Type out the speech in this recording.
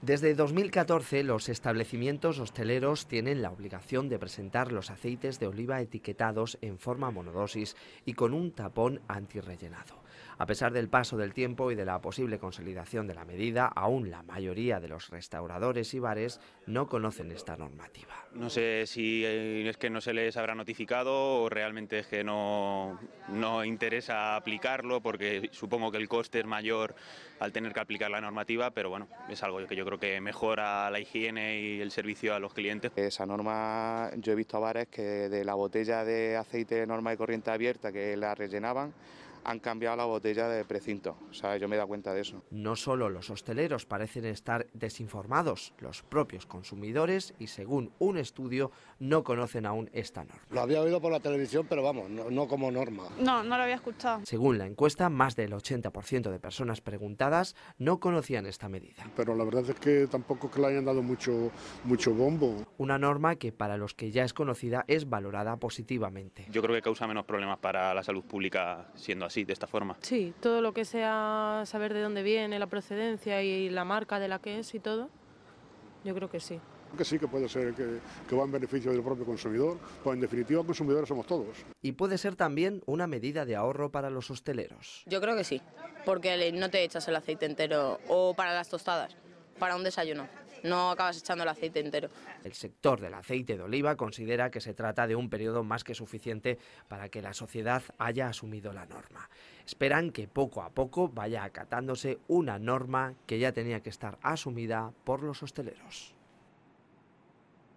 Desde 2014, los establecimientos hosteleros tienen la obligación de presentar los aceites de oliva etiquetados en forma monodosis y con un tapón antirrellenado. A pesar del paso del tiempo y de la posible consolidación de la medida, aún la mayoría de los restauradores y bares no conocen esta normativa. No sé si eh, es que no se les habrá notificado o realmente es que no, interesa aplicarlo porque supongo que el coste es mayor al tener que aplicar la normativa, pero bueno, es algo que yo creo que mejora la higiene y el servicio a los clientes. Esa norma, yo he visto a bares que de la botella de aceite norma de corriente abierta que la rellenaban, han cambiado la botella de precinto. O sea, yo me he dado cuenta de eso. No solo los hosteleros parecen estar desinformados, los propios consumidores y según un estudio no conocen aún esta norma. Lo había oído por la televisión, pero vamos, no, como norma. No, no lo había escuchado. Según la encuesta, más del 80% de personas preguntadas no conocían esta medida. Pero la verdad es que tampoco es que le hayan dado mucho, mucho bombo. Una norma que para los que ya es conocida es valorada positivamente. Yo creo que causa menos problemas para la salud pública siendo de esta forma. Sí, todo lo que sea saber de dónde viene, la procedencia y la marca de la que es y todo, yo creo que sí. Que sí, que puede ser que, que, va en beneficio del propio consumidor, pues en definitiva consumidores somos todos. Y puede ser también una medida de ahorro para los hosteleros. Yo creo que sí, porque no te echas el aceite entero o para las tostadas, para un desayuno no acabas echando el aceite entero. El sector del aceite de oliva considera que se trata de un periodo más que suficiente para que la sociedad haya asumido la norma. Esperan que poco a poco vaya acatándose una norma que ya tenía que estar asumida por los hosteleros.